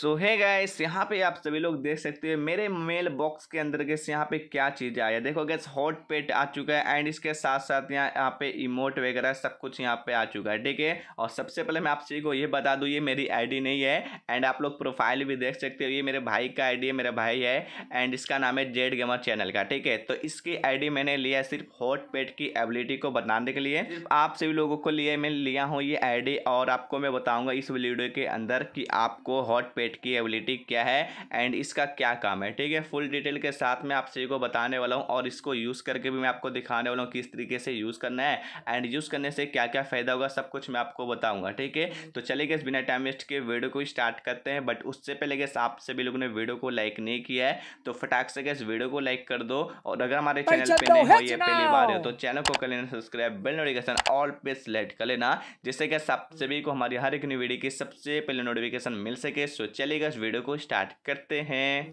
सो है गैस यहाँ पे आप सभी लोग देख सकते हो मेरे मेल बॉक्स के अंदर गैस यहाँ पे क्या चीज़ आया देखो गैस हॉट पेट आ चुका है एंड इसके साथ साथ यहाँ यहाँ पे इमोट वगैरह सब कुछ यहाँ पे आ चुका है ठीक है और सबसे पहले मैं आप सभी को ये बता दूँ ये मेरी आईडी नहीं है एंड आप लोग प्रोफाइल भी देख सकते हो ये मेरे भाई का आई है मेरा भाई है एंड इसका नाम है जेड गेमर चैनल का ठीक है तो इसकी आई मैंने लिया सिर्फ हॉट पेट की एबिलिटी को बताने के लिए आप सभी लोगों को लिए मैं लिया हूँ ये आई और आपको मैं बताऊंगा इस वीडियो के अंदर कि आपको हॉट वेट की एबिलिटी क्या है एंड इसका क्या काम है ठीक है फुल डिटेल के साथ में आप सभी को बताने वाला हूँ और इसको यूज़ करके भी मैं आपको दिखाने वाला हूँ किस तरीके से यूज़ करना है एंड यूज़ करने से क्या क्या फ़ायदा होगा सब कुछ मैं आपको बताऊँगा ठीक है हम्म। तो चलिए गए बिना टाइम वेस्ट के वीडियो को स्टार्ट करते हैं बट उससे पहले गैस आप सभी लोगों ने वीडियो को लाइक नहीं किया है तो फटाक से गैस वीडियो को लाइक कर दो और अगर हमारे चैनल पर नहीं हो या पहली बार हो तो चैनल को कर लेना सब्सक्राइब बेल नोटिफिकेशन ऑल पे सिलेक्ट कर लेना जिससे कि आप सभी को हमारी हर एक न्यू वीडियो की सबसे पहले नोटिफिकेशन मिल सके सो चलेगा इस वीडियो को स्टार्ट करते हैं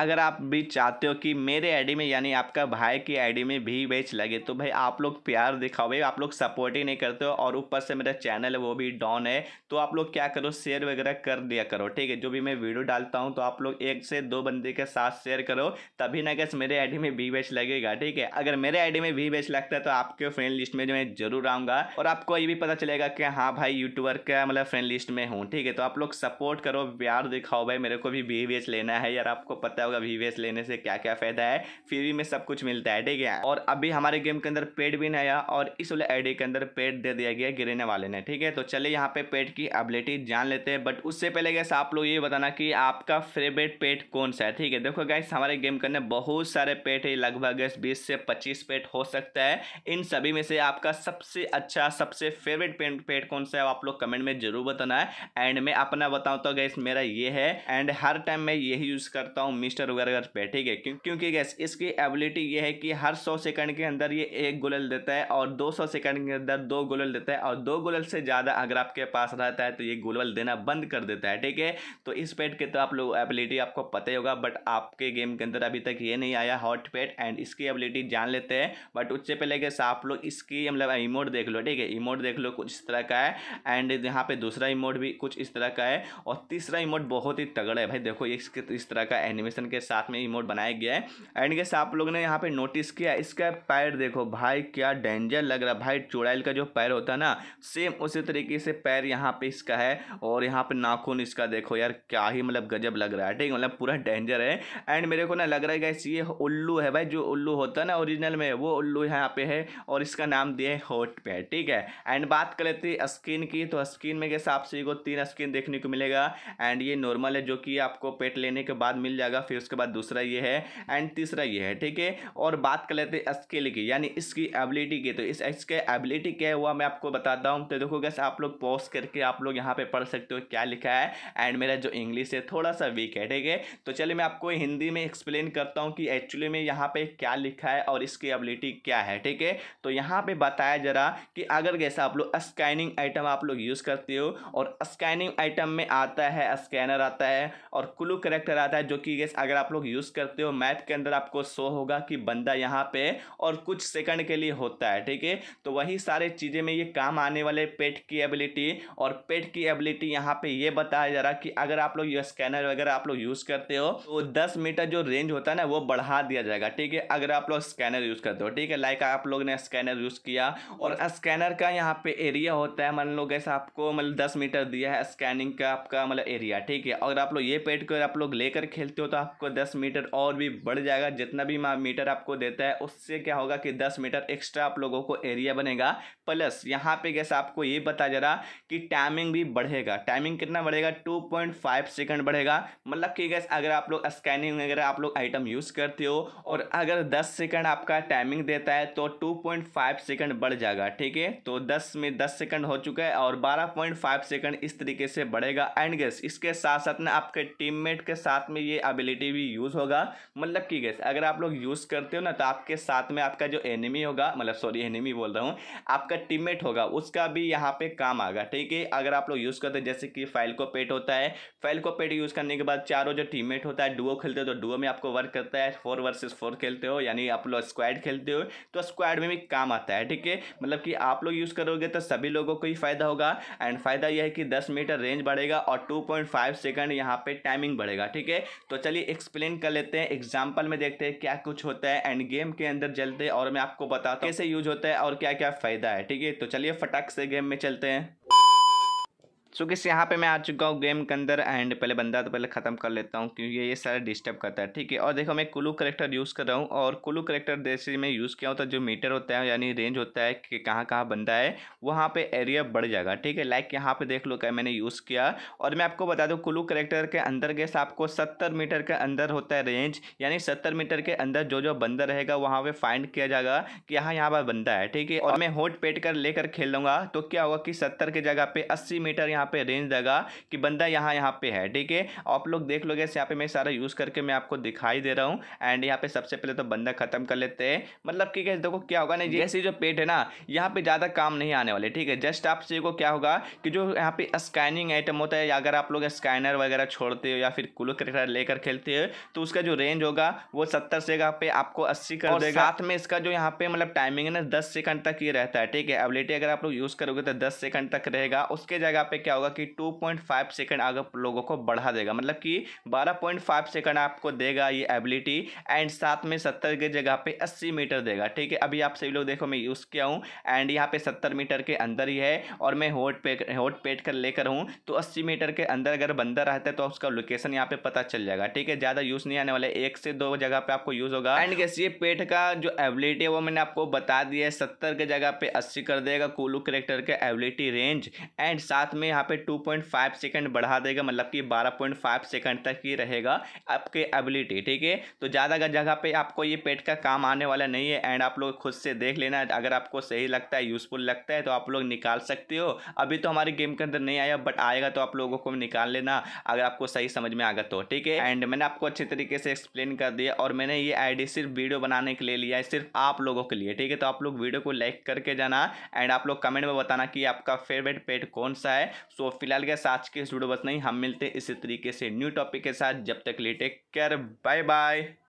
अगर आप भी चाहते हो कि मेरे आईडी में यानी आपका भाई की आईडी में भी बेच लगे तो भाई आप लोग प्यार दिखाओ भाई आप लोग सपोर्ट ही नहीं करते हो और ऊपर से मेरा चैनल है वो भी डाउन है तो आप लोग क्या करो शेयर वगैरह कर दिया करो ठीक है जो भी मैं वीडियो डालता हूँ तो आप लोग एक से दो बंदे के साथ शेयर करो तभी ना कैसे मेरे आई में भी बेच लगेगा ठीक है अगर मेरे आई में भी बेच लगता है तो आपके फ्रेंड लिस्ट में जो मैं जरूर आऊँगा और आपको ये भी पता चलेगा कि हाँ भाई यूट्यूबर का मतलब फ्रेंड लिस्ट में हूँ ठीक है तो आप लोग सपोर्ट करो प्यार दिखाओ भाई मेरे को भी बी लेना है यार आपको पता होगा वीवेस लेने से क्या क्या फ़ायदा है फ्री में सब कुछ मिलता है ठीक है और अभी हमारे गेम के अंदर पेड भी नहीं आया और इस वाले आईडी के अंदर पेड दे दिया गया गिरने वाले ने ठीक है तो चले यहाँ पे पेट की एबिलिटी जान लेते हैं बट उससे पहले गैस आप लोग ये बताना कि आपका फेवरेट पेट कौन सा है ठीक है देखो गैस हमारे गेम के अंदर बहुत सारे पेट है लगभग बीस से पच्चीस पेट हो सकता है इन सभी में से आपका सबसे अच्छा सबसे फेवरेट पेट पेट कौन सा है आप लोग कमेंट में जरूर बताना है एंड मैं अपना बताऊँ तो गैस मेरा ये है एंड हर टाइम मैं यही यूज़ करता हूँ मिस्टर मिनिस्टर वगैरह बैठेंगे क्यों क्योंकि गैस इसकी एबिलिटी ये है कि हर सौ सेकंड के अंदर ये एक गुलल देता है और दो सौ सेकंड के अंदर दो गुलल देता है और दो गुलल से ज़्यादा अगर आपके पास रहता है तो ये गुलल देना बंद कर देता है ठीक है तो इस पेट के तो आप लोग एबिलिटी आपको पता ही होगा बट आपके गेम के अंदर अभी तक ये नहीं आया हॉट पेट एंड इसकी एबिलिटी जान लेते हैं बट उससे पहले गैस आप लोग इसकी मतलब इमोट देख लो ठीक है इमोट देख लो कुछ इस तरह का है एंड यहाँ पर दूसरा इमोट भी कुछ इस तरह का है और तीसरा इमोट बहुत ही तगड़ा है भाई देखो तो इस तरह का एनिमेशन आइकन के साथ में इमोट बनाया गया है एंड गेस आप लोगों ने यहाँ पे नोटिस किया इसका पैर देखो भाई क्या डेंजर लग रहा भाई चुड़ैल का जो पैर होता है ना सेम उसी तरीके से पैर यहाँ पे इसका है और यहाँ पे नाखून इसका देखो यार क्या ही मतलब गजब लग रहा है ठीक मतलब पूरा डेंजर है एंड मेरे को ना लग रहा है गैस ये उल्लू है भाई जो उल्लू होता है ना ओरिजिनल में वो उल्लू यहाँ पे है और इसका नाम दिया है होट पे ठीक है एंड बात कर लेते स्किन की तो स्किन में गैस आपसे तीन स्किन देखने को मिलेगा एंड ये नॉर्मल है जो कि आपको पेट लेने के बाद मिल जाएगा फिर उसके बाद दूसरा ये है एंड तीसरा ये है ठीक है और बात कर लेते हैं स्केल की यानी इसकी एबिलिटी की तो इस इसके एबिलिटी क्या है हुआ मैं आपको बताता हूँ तो देखो गैस आप लोग पॉज करके आप लोग यहाँ पे पढ़ सकते हो क्या लिखा है एंड मेरा जो इंग्लिश है थोड़ा सा वीक है ठीक है तो चलिए मैं आपको हिंदी में एक्सप्लेन करता हूँ कि एक्चुअली में यहाँ पे क्या लिखा है और इसकी एबिलिटी क्या है ठीक है तो यहाँ पे बताया जरा कि अगर जैसा आप लोग स्कैनिंग आइटम आप लोग यूज़ करते हो और स्कैनिंग आइटम में आता है स्कैनर आता है और क्लू करेक्टर आता है जो कि गैस अगर आप लोग यूज़ करते हो मैप के अंदर आपको शो होगा कि बंदा यहाँ पे और कुछ सेकंड के लिए होता है ठीक है तो वही सारे चीज़ें में ये काम आने वाले पेट की एबिलिटी और पेट की एबिलिटी यहाँ पे ये बताया जा रहा कि अगर आप लोग स्कैनर वगैरह आप लोग यूज़ करते हो तो दस मीटर जो रेंज होता है ना वो बढ़ा दिया जाएगा ठीक है अगर आप लोग स्कैनर यूज़ करते हो ठीक है लाइक आप लोग ने स्कैनर यूज़ किया और स्कैनर का यहाँ पे एरिया होता है मान लो कैसे आपको मतलब दस मीटर दिया है स्कैनिंग का आपका मतलब एरिया ठीक है अगर आप लोग ये पेट को आप लोग लेकर खेलते हो तो आप आपको दस मीटर और भी बढ़ जाएगा जितना भी मीटर आपको देता है उससे क्या होगा कि दस मीटर एक्स्ट्रा आप लोगों को एरिया बनेगा प्लस यहाँ पे कैसे आपको ये बता रहा कि टाइमिंग भी बढ़ेगा टाइमिंग कितना बढ़ेगा टू पॉइंट फाइव सेकेंड बढ़ेगा मतलब कि गैस अगर आप लोग स्कैनिंग वगैरह आप लोग आइटम यूज़ करते हो और अगर दस सेकेंड आपका टाइमिंग देता है तो टू पॉइंट फाइव सेकेंड बढ़ जाएगा ठीक है तो दस में दस सेकेंड हो चुका है और बारह पॉइंट फाइव सेकेंड इस तरीके से बढ़ेगा एंड गैस इसके साथ साथ ना आपके टीममेट के साथ में ये एबिलिटी एबिलिटी भी यूज़ होगा मतलब कि गैस अगर आप लोग यूज़ करते हो ना तो आपके साथ में आपका जो एनिमी होगा मतलब सॉरी एनिमी बोल रहा हूँ आपका टीममेट होगा उसका भी यहाँ पे काम आगा ठीक है अगर आप लोग यूज़ करते जैसे कि फाइल को पेट होता है फाइल को पेट यूज़ करने के बाद चारों जो टीम होता है डुओ खेलते हो तो डुओ में आपको वर्क करता है फोर वर्सेज फोर खेलते हो यानी आप लोग स्क्वाड खेलते हो तो स्क्वाड में भी काम आता है ठीक है मतलब कि आप लोग यूज़ करोगे तो सभी लोगों को ही फ़ायदा होगा एंड फ़ायदा यह है कि दस मीटर रेंज बढ़ेगा और टू पॉइंट फाइव सेकेंड यहाँ पे टाइमिंग बढ़ेगा ठीक है तो चलिए एक्सप्लेन कर लेते हैं एग्जाम्पल में देखते हैं क्या कुछ होता है एंड गेम के अंदर जलते और मैं आपको बताता हूँ कैसे यूज होता है और क्या क्या फ़ायदा है ठीक है तो चलिए फटाक से गेम में चलते हैं सो किस यहाँ पे मैं आ चुका हूँ गेम के अंदर एंड पहले बंदा तो पहले ख़त्म कर लेता हूँ क्योंकि ये सारा डिस्टर्ब करता है ठीक है और देखो मैं कुलू करेक्टर यूज़ कर रहा हूँ और कुलू करेक्टर जैसे मैं यूज़ किया तो जो मीटर होता है यानी रेंज होता है कि कहाँ कहाँ बंदा है वहाँ पर एरिया बढ़ जाएगा ठीक है लाइक यहाँ पर देख लो क्या मैंने यूज़ किया और मैं आपको बता दूँ कुलू करेक्टर के अंदर गैस आपको सत्तर मीटर के अंदर होता है रेंज यानी सत्तर मीटर के अंदर जो जो बंदा रहेगा वहाँ पर फाइंड किया जाएगा कि यहाँ यहाँ पर बंदा है ठीक है और मैं होट पेट कर लेकर खेल लूँगा तो क्या होगा कि सत्तर की जगह पे अस्सी मीटर यहाँ पे रेंज देगा कि बंदा यहाँ यहाँ पे है ठीक है आप लोग देख लोगे यहाँ पे मैं सारा यूज़ करके मैं आपको दिखाई दे रहा हूँ एंड यहाँ पे सबसे पहले तो बंदा खत्म कर लेते हैं मतलब कि कैसे देखो क्या होगा ना जैसे जो पेट है ना यहाँ पे ज़्यादा काम नहीं आने वाले ठीक है जस्ट आपसे को क्या होगा कि जो यहाँ पे स्कैनिंग आइटम होता है अगर आप लोग स्कैनर वगैरह छोड़ते हो या फिर कुल करेक्टर लेकर खेलते हो तो उसका जो रेंज होगा वो सत्तर से यहाँ पे आपको अस्सी कर देगा साथ में इसका जो यहाँ पे मतलब टाइमिंग है ना दस सेकंड तक ये रहता है ठीक है एबिलिटी अगर आप लोग यूज़ करोगे तो दस सेकंड तक रहेगा उसके जगह पे क्या होगा कि 2.5 सेकंड आगे लोगों को बढ़ा देगा मतलब कि 12.5 सेकंड आपको देगा ये एबिलिटी एंड साथ में 70 के जगह पे 80 मीटर देगा ठीक है अभी आप सभी लोग देखो मैं यूज़ किया हूँ एंड यहाँ पे 70 मीटर के अंदर ही है और मैं होट पे होट पेट कर लेकर हूँ तो अस्सी मीटर के अंदर अगर बंदा रहता है तो उसका लोकेशन यहाँ पर पता चल जाएगा ठीक है ज़्यादा यूज़ नहीं आने वाला एक से दो जगह पर आपको यूज़ होगा एंड कैसे ये पेट का जो एबिलिटी है वो मैंने आपको बता दिया है सत्तर के जगह पर अस्सी कर देगा कोलू करेक्टर के एबिलिटी रेंज एंड साथ में यहाँ पे 2.5 सेकंड बढ़ा देगा मतलब कि 12.5 सेकंड तक ही रहेगा आपके एबिलिटी ठीक है तो ज़्यादा जगह पे आपको ये पेट का काम आने वाला नहीं है एंड आप लोग खुद से देख लेना अगर आपको सही लगता है यूज़फुल लगता है तो आप लोग निकाल सकते हो अभी तो हमारे गेम के अंदर नहीं आया बट आएगा तो आप लोगों को निकाल लेना अगर आपको सही समझ में आगा तो ठीक है एंड मैंने आपको अच्छे तरीके से एक्सप्लेन कर दिया और मैंने ये आईडी सिर्फ वीडियो बनाने के लिए लिया है सिर्फ आप लोगों के लिए ठीक है तो आप लोग वीडियो को लाइक करके जाना एंड आप लोग कमेंट में बताना कि आपका फेवरेट पेट कौन सा है सो फिलहाल गैस आज के इस वीडियो बस नहीं हम मिलते हैं इसी तरीके से न्यू टॉपिक के साथ जब तक लेटे केयर बाय बाय